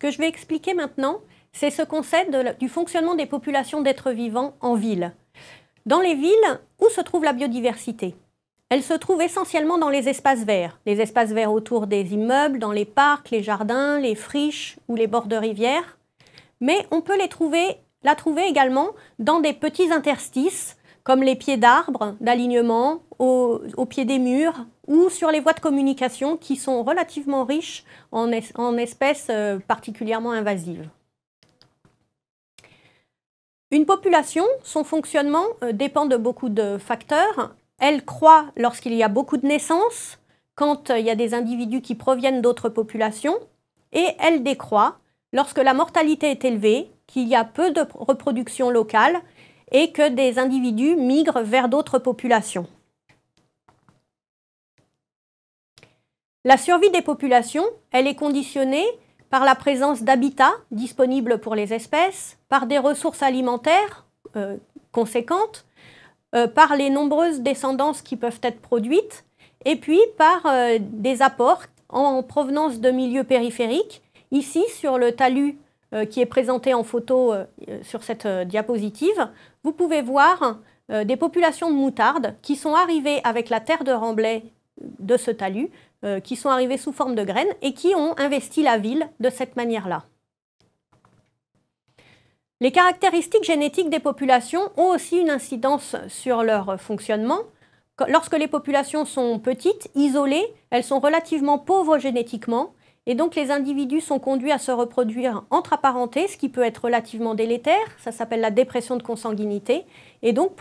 que je vais expliquer maintenant, c'est ce concept du fonctionnement des populations d'êtres vivants en ville. Dans les villes, où se trouve la biodiversité Elle se trouve essentiellement dans les espaces verts, les espaces verts autour des immeubles, dans les parcs, les jardins, les friches ou les bords de rivières. Mais on peut les la trouver également dans des petits interstices comme les pieds d'arbres d'alignement, au, pied des murs ou sur les voies de communication qui sont relativement riches en, espèces euh, particulièrement invasives. Une population, son fonctionnement euh, dépend de beaucoup de facteurs. Elle croît lorsqu'il y a beaucoup de naissances, quand euh, il y a des individus qui proviennent d'autres populations, et elle décroît lorsque la mortalité est élevée, qu'il y a peu de reproduction locale et que des individus migrent vers d'autres populations. La survie des populations, elle est conditionnée par la présence d'habitats disponibles pour les espèces, par des ressources alimentaires euh, conséquentes, euh, par les nombreuses descendances qui peuvent être produites, et puis par euh, des apports en provenance de milieux périphériques. Ici, sur le talus euh, qui est présenté en photo euh, sur cette euh, diapositive, vous pouvez voir des populations de moutardes qui sont arrivées avec la terre de remblai de ce talus, qui sont arrivées sous forme de graines et qui ont investi la ville de cette manière-là. Les caractéristiques génétiques des populations ont aussi une incidence sur leur fonctionnement. Lorsque les populations sont petites, isolées, elles sont relativement pauvres génétiquement et donc les individus sont conduits à se reproduire entre apparentés, ce qui peut être relativement délétère, ça s'appelle la dépression de consanguinité, et donc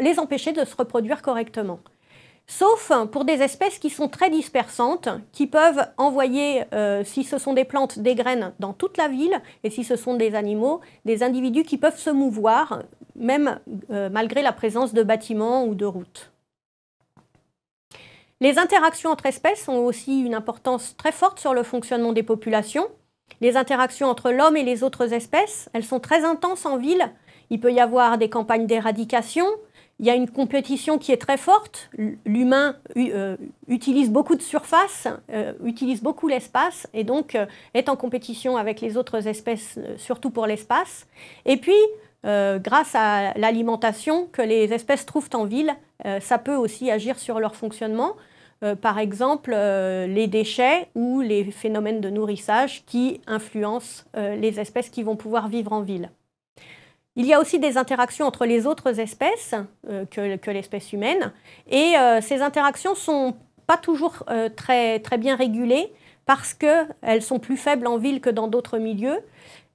les empêcher de se reproduire correctement. Sauf pour des espèces qui sont très dispersantes, qui peuvent envoyer, euh, si ce sont des plantes, des graines dans toute la ville, et si ce sont des animaux, des individus qui peuvent se mouvoir, même euh, malgré la présence de bâtiments ou de routes. Les interactions entre espèces ont aussi une importance très forte sur le fonctionnement des populations. Les interactions entre l'homme et les autres espèces, elles sont très intenses en ville. Il peut y avoir des campagnes d'éradication, il y a une compétition qui est très forte. L'humain euh, utilise beaucoup de surface, euh, utilise beaucoup l'espace et donc euh, est en compétition avec les autres espèces, surtout pour l'espace. Et puis, euh, grâce à l'alimentation que les espèces trouvent en ville, euh, ça peut aussi agir sur leur fonctionnement. Euh, par exemple, les déchets ou les phénomènes de nourrissage qui influencent les espèces qui vont pouvoir vivre en ville. Il y a aussi des interactions entre les autres espèces que, l'espèce humaine, et ces interactions sont pas toujours très, très bien régulées parce qu'elles sont plus faibles en ville que dans d'autres milieux.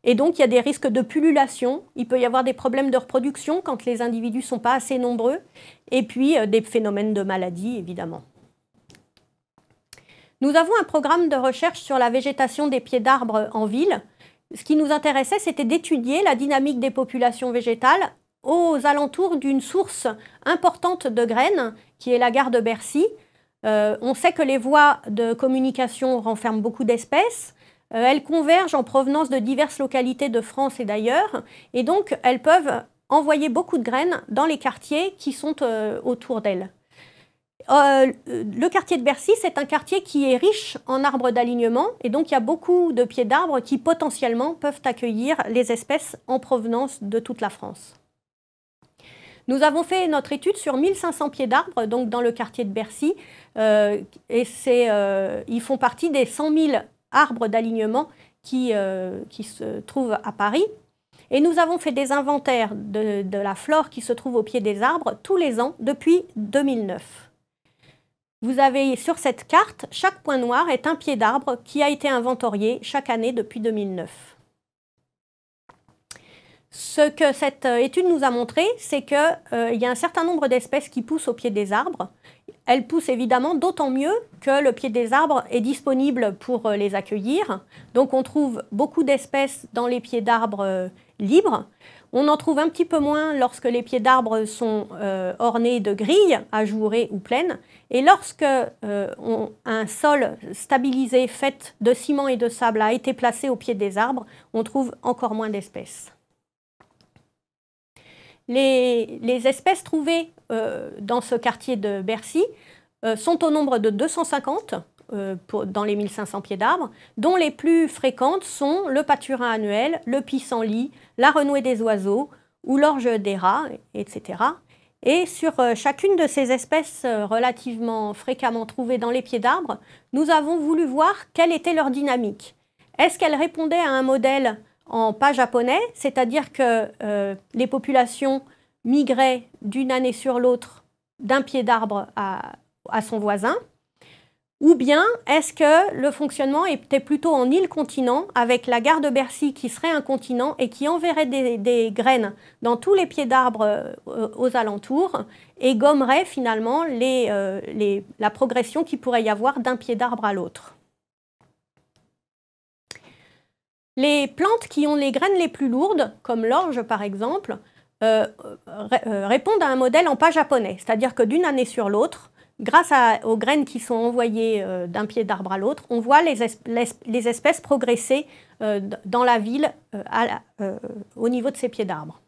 Et donc, il y a des risques de pullulation. Il peut y avoir des problèmes de reproduction quand les individus ne sont pas assez nombreux. Et puis, euh, des phénomènes de maladie, évidemment. Nous avons un programme de recherche sur la végétation des pieds d'arbres en ville. Ce qui nous intéressait, c'était d'étudier la dynamique des populations végétales aux alentours d'une source importante de graines, qui est la gare de Bercy. Euh, on sait que les voies de communication renferment beaucoup d'espèces. Euh, elles convergent en provenance de diverses localités de France et d'ailleurs, et donc elles peuvent envoyer beaucoup de graines dans les quartiers qui sont euh, autour d'elles. Euh, le quartier de Bercy, c'est un quartier qui est riche en arbres d'alignement, et donc il y a beaucoup de pieds d'arbres qui potentiellement peuvent accueillir les espèces en provenance de toute la France. Nous avons fait notre étude sur 1500 pieds d'arbres, donc dans le quartier de Bercy, et ils font partie des 100 000 arbre d'alignement qui, euh, se trouve à Paris. Et nous avons fait des inventaires de, de la flore qui se trouve au pied des arbres tous les ans depuis 2009. Vous avez sur cette carte, chaque point noir est un pied d'arbre qui a été inventorié chaque année depuis 2009. Ce que cette euh, étude nous a montré, c'est qu'il euh, y a un certain nombre d'espèces qui poussent au pied des arbres. Elles poussent évidemment d'autant mieux que le pied des arbres est disponible pour euh, les accueillir. Donc on trouve beaucoup d'espèces dans les pieds d'arbres libres. On en trouve un petit peu moins lorsque les pieds d'arbres sont ornés de grilles, ajourées ou pleines. Et lorsque un sol stabilisé fait de ciment et de sable a été placé au pied des arbres, on trouve encore moins d'espèces. Les, espèces trouvées euh, dans ce quartier de Bercy euh, sont au nombre de 250 euh, dans les 1500 pieds d'arbres, dont les plus fréquentes sont le paturin annuel, le pissenlit, la renouée des oiseaux ou l'orge des rats, etc. Et sur chacune de ces espèces relativement fréquemment trouvées dans les pieds d'arbres, nous avons voulu voir quelle était leur dynamique. Est-ce qu'elles répondaient à un modèle en pas japonais, c'est-à-dire que euh, les populations migraient d'une année sur l'autre d'un pied d'arbre à, son voisin Ou bien est-ce que le fonctionnement était plutôt en île continent, avec la gare de Bercy qui serait un continent et qui enverrait des, graines dans tous les pieds d'arbres euh, aux alentours et gommerait finalement euh, la progression qui pourrait y avoir d'un pied d'arbre à l'autre Les plantes qui ont les graines les plus lourdes, comme l'orge par exemple, euh, euh, euh, répondent à un modèle en pas japonais, c'est-à-dire que d'une année sur l'autre, grâce aux graines qui sont envoyées d'un pied d'arbre à l'autre, on voit les, les espèces progresser dans la ville au niveau de ces pieds d'arbre.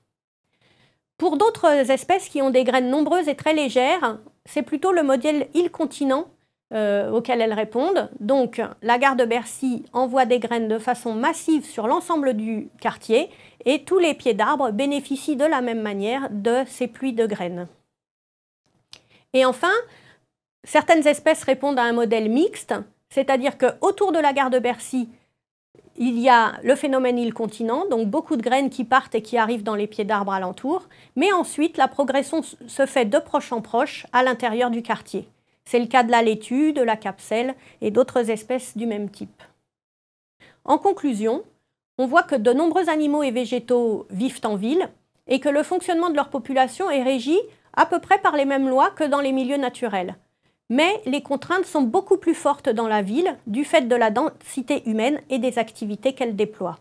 Pour d'autres espèces qui ont des graines nombreuses et très légères, c'est plutôt le modèle île-continent euh, auxquelles elles répondent. Donc la gare de Bercy envoie des graines de façon massive sur l'ensemble du quartier et tous les pieds d'arbres bénéficient de la même manière de ces pluies de graines. Et enfin, certaines espèces répondent à un modèle mixte, c'est-à-dire qu'autour de la gare de Bercy, il y a le phénomène île-continent, donc beaucoup de graines qui partent et qui arrivent dans les pieds d'arbres alentour, mais ensuite la progression se fait de proche en proche à l'intérieur du quartier. C'est le cas de la laitue, de la capselle et d'autres espèces du même type. En conclusion, on voit que de nombreux animaux et végétaux vivent en ville et que le fonctionnement de leur population est régi à peu près par les mêmes lois que dans les milieux naturels. Mais les contraintes sont beaucoup plus fortes dans la ville du fait de la densité humaine et des activités qu'elle déploie.